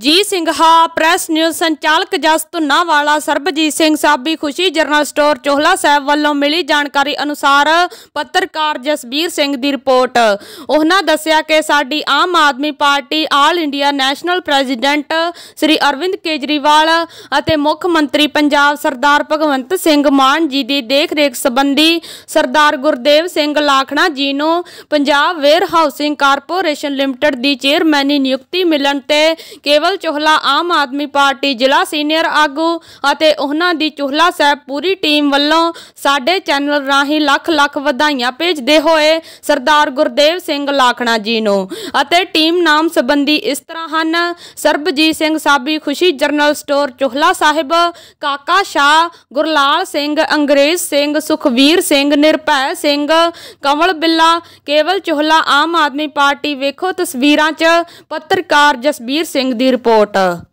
ਜੀ ਸਿੰਘਾ press news ਸੰਚਾਲਕ ਜਸ ਵਾਲਾ ਸਰਬਜੀਤ ਸਿੰਘ ਸਾਬੀ ਖੁਸ਼ੀ ਜਰਨਲ ਸਟੋਰ ਚੋਹਲਾ ਸਾਹਿਬ ਵੱਲੋਂ ਮਿਲੀ ਜਾਣਕਾਰੀ ਅਨੁਸਾਰ ਪੱਤਰਕਾਰ ਜਸਬੀਰ ਸਿੰਘ ਦੀ ਰਿਪੋਰਟ ਉਹਨਾਂ ਦੱਸਿਆ ਕਿ ਸਾਡੀ Aam Aadmi Party all India national president Shri Arvind Kejriwal ਅਤੇ ਮੁੱਖ ਮੰਤਰੀ ਪੰਜਾਬ ਸਰਦਾਰ ਭਗਵੰਤ ਸਿੰਘ ਮਾਨ ਜੀ ਦੀ ਦੇਖਰੇਖ ਸੰਬੰਧੀ ਸਰਦਾਰ ਗੁਰਦੇਵ ਸਿੰਘ ਲਾਖਣਾ ਜੀ ਨੂੰ Punjab Warehousing Corporation Limited ਦੀ ਚੇਅਰਮੈਨੀ ਨਿਯੁਕਤੀ ਮਿਲਣ ਤੇ ਕੇਵਲ ਤਰਲ ਚੋਹਲਾ ਆਮ ਆਦਮੀ ਪਾਰਟੀ ਜ਼ਿਲ੍ਹਾ ਸੀਨੀਅਰ ਆਗੂ ਅਤੇ ਉਹਨਾਂ ਦੀ ਚੋਹਲਾ ਸਾਹਿਬ ਪੂਰੀ ਟੀਮ ਵੱਲੋਂ ਸਾਡੇ ਚੈਨਲ ਰਾਹੀਂ ਲੱਖ ਲੱਖ ਵਧਾਈਆਂ ਭੇਜਦੇ ਹੋਏ ਸਰਦਾਰ ਗੁਰਦੇਵ ਸਿੰਘ ਲਾਖਣਾ ਜੀ ਨੂੰ ਅਤੇ ਟੀਮ ਨਾਮ ਸੰਬੰਧੀ ਇਸ ਤਰ੍ਹਾਂ ਹਨ ਸਰਬਜੀਤ ਸਿੰਘ ਸਾਬੀ ਖੁਸ਼ੀ ਜਰਨਲ ਸਟੋਰ ਚੋਹਲਾ ਸਾਹਿਬ ਕਾਕਾ ਸ਼ਾ ਗੁਰਲਾਲ ਸਿੰਘ ਅੰਗਰੇਜ਼ ਸਿੰਘ ਸੁਖਵੀਰ ਸਿੰਘ ਨਿਰਭੈ ਸਿੰਘ ਕਮਲ ਬਿੱਲਾ ਕੇਵਲ ਚੋਹਲਾ ਆਮ ਆਦਮੀ ਪਾਰਟੀ ਵੇਖੋ ਤਸਵੀਰਾਂ 'ਚ ਪੱਤਰਕਾਰ ਜਸਬੀਰ ਸਿੰਘ ਦੀ reporter